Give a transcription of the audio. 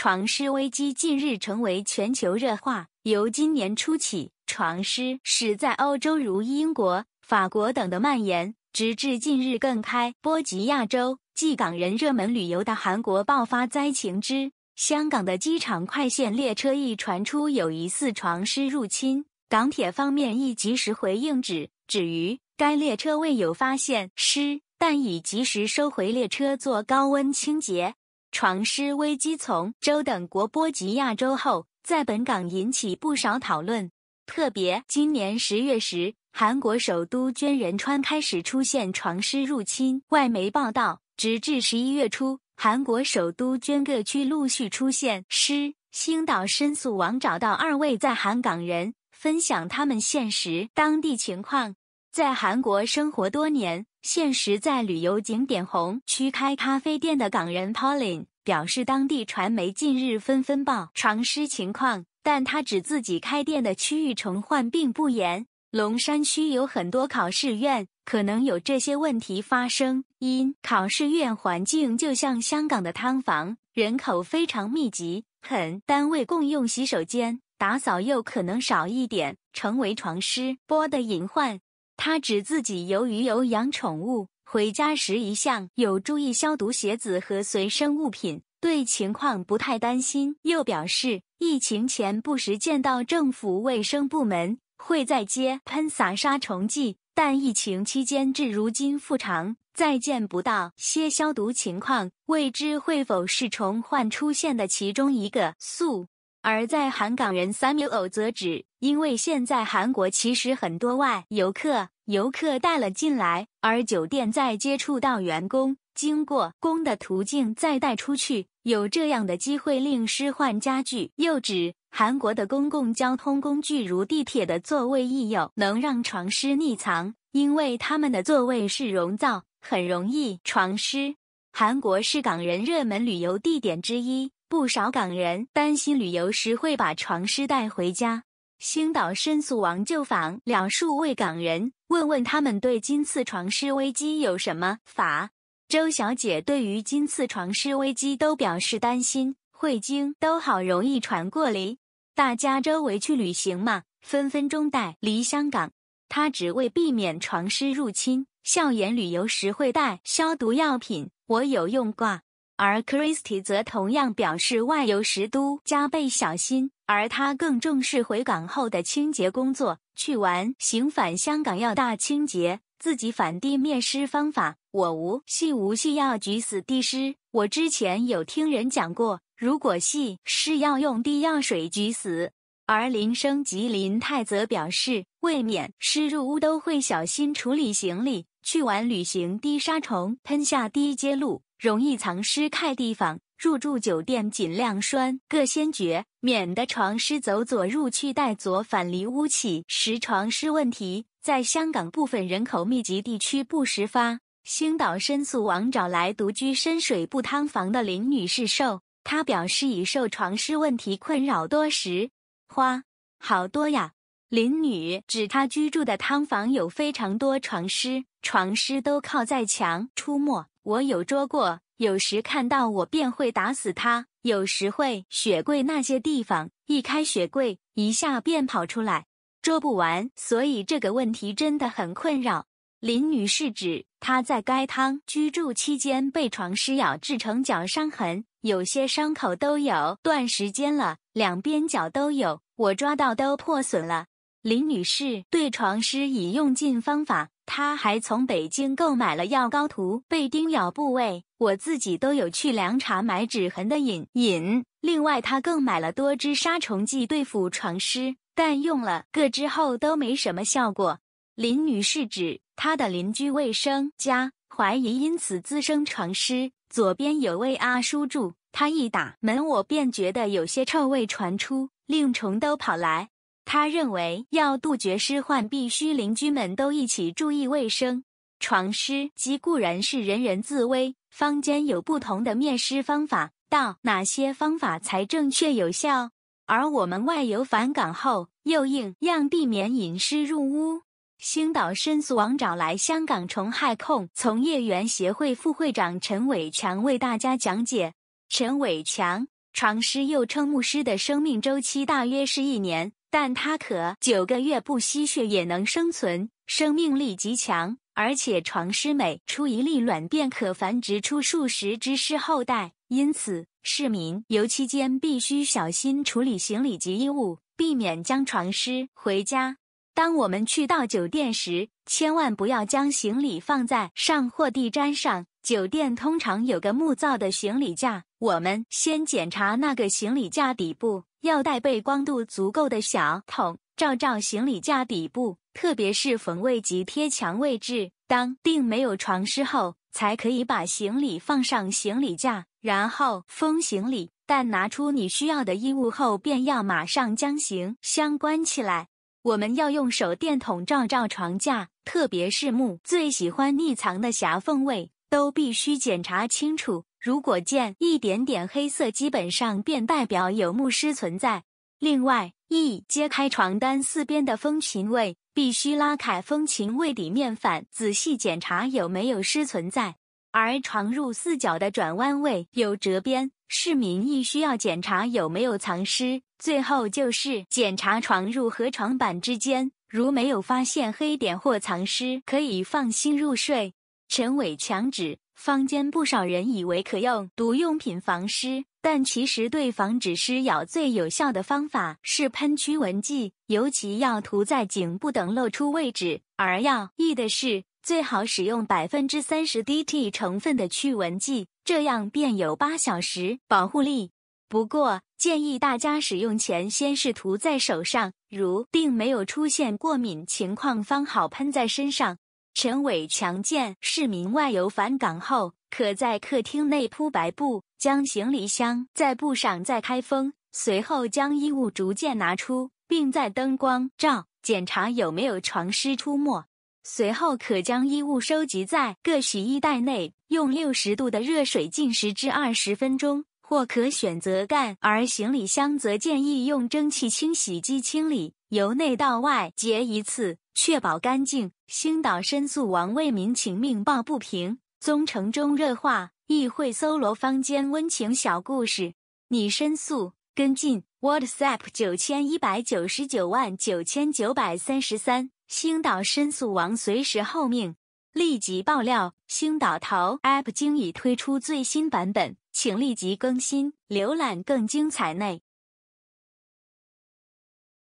床虱危机近日成为全球热话。由今年初起，床虱始在欧洲如英国、法国等的蔓延，直至近日更开波及亚洲，继港人热门旅游的韩国爆发灾情之，香港的机场快线列车亦传出有疑似床虱入侵，港铁方面亦及时回应指，指于该列车未有发现虱，但已及时收回列车做高温清洁。床虱危机从周等国波及亚洲后，在本港引起不少讨论。特别今年十月时，韩国首都捐仁川开始出现床虱入侵。外媒报道，直至十一月初，韩国首都圈各区陆续出现尸。星岛申诉网找到二位在韩港人，分享他们现实当地情况。在韩国生活多年。现时在旅游景点红区开咖啡店的港人 Pauline 表示，当地传媒近日纷纷报床虱情况，但他指自己开店的区域重患并不严。龙山区有很多考试院，可能有这些问题发生。因考试院环境就像香港的汤房，人口非常密集，很单位共用洗手间，打扫又可能少一点，成为床虱播的隐患。他指自己由于有养宠物，回家时一向有注意消毒鞋子和随身物品，对情况不太担心。又表示，疫情前不时见到政府卫生部门会在街喷洒杀虫剂，但疫情期间至如今复常，再见不到些消毒情况，未知会否是重患出现的其中一个素。而在韩港人三米偶则指。因为现在韩国其实很多外游客游客带了进来，而酒店在接触到员工经过公的途径再带出去，有这样的机会令失患加剧。又指韩国的公共交通工具如地铁的座位亦有能让床尸匿藏，因为他们的座位是绒造，很容易床尸。韩国是港人热门旅游地点之一，不少港人担心旅游时会把床尸带回家。星岛申诉王就访两数位港人，问问他们对今次床虱危机有什么法。周小姐对于今次床虱危机都表示担心，会惊都好容易传过嚟。大家周围去旅行嘛，分分钟带离香港。她只为避免床虱入侵，笑园旅游时会带消毒药品，我有用挂。而 Christy 则同样表示，外游时都加倍小心，而他更重视回港后的清洁工作。去玩行返香港要大清洁，自己反地灭虱方法，我无系无系要举死地尸。我之前有听人讲过，如果系是要用滴药水举死。而林生及林泰则表示，未免虱入屋都会小心处理行李，去玩旅行滴杀虫喷下滴揭露。容易藏尸，看地方。入住酒店尽量拴，各先觉，免得床尸走左入去，带左返离屋起。十床尸问题，在香港部分人口密集地区不时发。星岛申诉网找来独居深水埗汤房的林女士，受，她表示已受床尸问题困扰多时，花好多呀。林女指她居住的汤房有非常多床尸，床尸都靠在墙，出没。我有捉过，有时看到我便会打死它，有时会雪柜那些地方一开雪柜，一下便跑出来，捉不完，所以这个问题真的很困扰。林女士指她在该汤居住期间被床虱咬，制成脚伤痕，有些伤口都有段时间了，两边脚都有，我抓到都破损了。林女士对床虱已用尽方法。他还从北京购买了药膏涂被叮咬部位，我自己都有去凉茶买止痕的瘾瘾。另外，他购买了多支杀虫剂对付床虱，但用了各之后都没什么效果。林女士指她的邻居卫生家怀疑因此滋生床虱，左边有位阿叔住，他一打门，我便觉得有些臭味传出，令虫都跑来。他认为要杜绝尸患，必须邻居们都一起注意卫生。床虱及固然是人人自危，坊间有不同的灭虱方法，到哪些方法才正确有效？而我们外游返港后，又应样避免引虱入屋？星岛申诉网找来香港虫害控从业员协会副会长陈伟强为大家讲解。陈伟强，床虱又称木虱的生命周期大约是一年。但它可九个月不吸血也能生存，生命力极强，而且床虱每出一粒卵便可繁殖出数十只后代，因此市民游期间必须小心处理行李及衣物，避免将床虱回家。当我们去到酒店时，千万不要将行李放在上货地毡上。酒店通常有个木造的行李架，我们先检查那个行李架底部。要带背光度足够的小筒照照行李架底部，特别是缝位及贴墙位置。当并没有床湿后，才可以把行李放上行李架，然后封行李。但拿出你需要的衣物后，便要马上将行箱关起来。我们要用手电筒照照床架，特别是木最喜欢匿藏的狭缝位。都必须检查清楚。如果见一点点黑色，基本上便代表有木虱存在。另外，一揭开床单四边的风琴位，必须拉开风琴位底面反，仔细检查有没有虱存在。而床褥四角的转弯位有折边，市民亦需要检查有没有藏虱。最后就是检查床褥和床板之间，如没有发现黑点或藏虱，可以放心入睡。陈伟强指，坊间不少人以为可用毒用品防虱，但其实对防止虱咬最有效的方法是喷驱蚊剂，尤其要涂在颈部等露出位置。而要意的是，最好使用百分之三十 d t 成分的驱蚊剂，这样便有八小时保护力。不过，建议大家使用前先试涂在手上，如并没有出现过敏情况，方好喷在身上。陈伟强建市民外游返港后，可在客厅内铺白布，将行李箱在布上再开封，随后将衣物逐渐拿出，并在灯光照检查有没有床虱出没。随后可将衣物收集在各洗衣袋内，用六十度的热水浸湿至二十分钟，或可选择干。而行李箱则建议用蒸汽清洗机清理，由内到外洁一次。确保干净。星岛申诉王为民请命抱不平。宗城中热化，议会搜罗坊间温情小故事。你申诉，跟进 WhatsApp 九千一百九十九万九千九百三十三。星岛申诉王随时候命，立即爆料。星岛淘 App 经已推出最新版本，请立即更新，浏览更精彩内